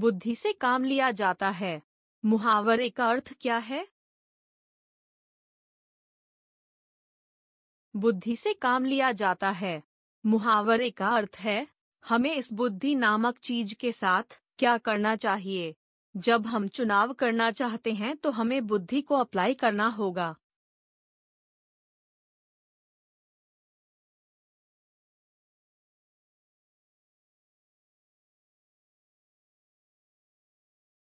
बुद्धि से काम लिया जाता है मुहावरे का अर्थ क्या है बुद्धि से काम लिया जाता है मुहावरे का अर्थ है हमें इस बुद्धि नामक चीज के साथ क्या करना चाहिए जब हम चुनाव करना चाहते हैं तो हमें बुद्धि को अप्लाई करना होगा